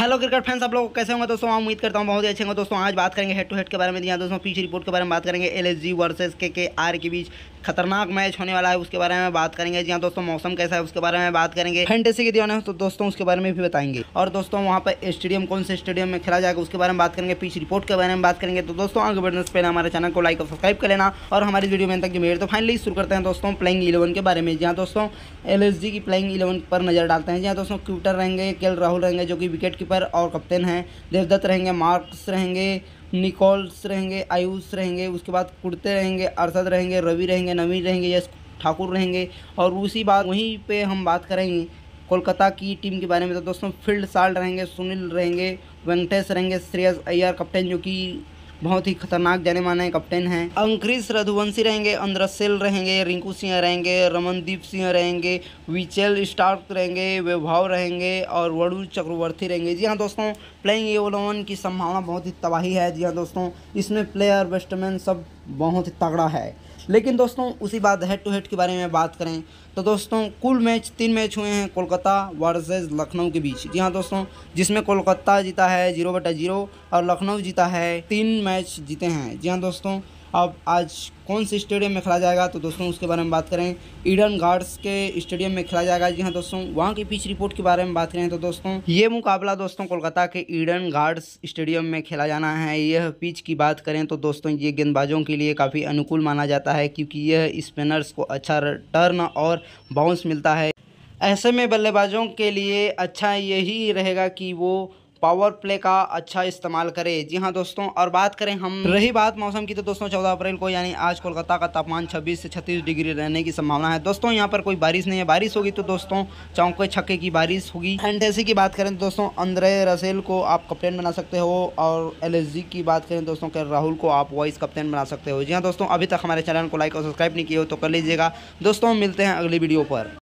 hello cricket fans आप लोग कैसे होंगे दोस्तों उम्मीद करता हूँ बहुत ही अच्छे होंगे दोस्तों आज बात करेंगे हेड टू हेड के बारे में दिया हाँ, दोस्तों पीछे रिपोर्ट के बारे में बात करेंगे एल वर्सेस के के आर के बीच खतरनाक मैच होने वाला है उसके बारे में बात करेंगे जी हाँ दोस्तों मौसम कैसा है उसके बारे में बात करेंगे फेंटेसी की दिवाना है तो दोस्तों उसके बारे में भी बताएंगे और दोस्तों वहाँ पर स्टेडियम कौन से स्टेडियम में खेला जाएगा उसके बारे में बात करेंगे पीच रिपोर्ट के बारे में बात करेंगे तो दोस्तों आगे बढ़ने से पहले हमारे चैनल को लाइक और सब्सक्राइब कर लेना और हमारी वीडियो में तक मेरे तो फाइनली शुरू करते हैं दोस्तों प्लेइंग इलेवन के बारे में जी हाँ दोस्तों एल की प्लेइंग इलेवन पर नजर डालते हैं जी हाँ, दोस्तों क्यूटर रहेंगे के राहुल रहेंगे जो कि विकेट कीपर और कप्तान हैं देवदत्त रहेंगे मार्क्स रहेंगे निकोल्स रहेंगे आयुष रहेंगे उसके बाद कुर्ते रहेंगे अरसद रहेंगे रवि रहेंगे नवीन रहेंगे यश ठाकुर रहेंगे और उसी बात वहीं पे हम बात करेंगे कोलकाता की टीम के बारे में तो दोस्तों फील्ड साल रहेंगे सुनील रहेंगे वेंकटेश रहेंगे श्रेयस अय्यर कप्टन जो कि बहुत ही खतरनाक जाने माने कप्तान हैं अंकृश रघुवंशी रहेंगे अंद्रसेल रहेंगे रिंकू सिंह रहेंगे रमनदीप सिंह रहेंगे विचेल स्टार्क रहेंगे वैभव रहेंगे और वरुण चक्रवर्ती रहेंगे जी हाँ दोस्तों प्लेइंग एलेवन की संभावना बहुत ही तबाही है जी हाँ दोस्तों इसमें प्लेयर बैट्समैन सब बहुत ही तगड़ा है लेकिन दोस्तों उसी बात हेड टू हेड के बारे में बात करें तो दोस्तों कुल मैच तीन मैच हुए हैं कोलकाता वर्सेज लखनऊ के बीच जी हाँ दोस्तों जिसमें कोलकाता जीता है जीरो बटा जीरो और लखनऊ जीता है तीन मैच जीते हैं जी हाँ दोस्तों अब आज कौन से स्टेडियम में खेला जाएगा तो दोस्तों उसके बारे में बात करें ईडन गार्ड्स के स्टेडियम में खेला जाएगा जी हाँ दोस्तों वहाँ की पिच रिपोर्ट के बारे में बात करें तो दोस्तों ये मुकाबला दोस्तों कोलकाता के ईडन गार्ड्स स्टेडियम में खेला जाना है यह पिच की बात करें तो दोस्तों ये गेंदबाजों के लिए काफ़ी अनुकूल माना जाता है क्योंकि यह स्पिनर्स को अच्छा टर्न और बाउंस मिलता है ऐसे में बल्लेबाजों के लिए अच्छा यही रहेगा कि वो पावर प्ले का अच्छा इस्तेमाल करें जी हाँ दोस्तों और बात करें हम रही बात मौसम की तो दोस्तों चौदह अप्रैल को यानी आज कोलकाता का तापमान छब्बीस से छत्तीस डिग्री रहने की संभावना है दोस्तों यहाँ पर कोई बारिश नहीं है बारिश होगी तो दोस्तों चौंके छक्के की बारिश होगी फैंटेसी की बात करें तो दोस्तों अंद्रे रसेल को आप कप्तान बना सकते हो और एल की बात करें दोस्तों के राहुल को आप वाइस कप्तान बना सकते हो जी हाँ दोस्तों अभी तक हमारे चैनल को लाइक और सब्सक्राइब नहीं किया हो तो कर लीजिएगा दोस्तों मिलते हैं अगली वीडियो पर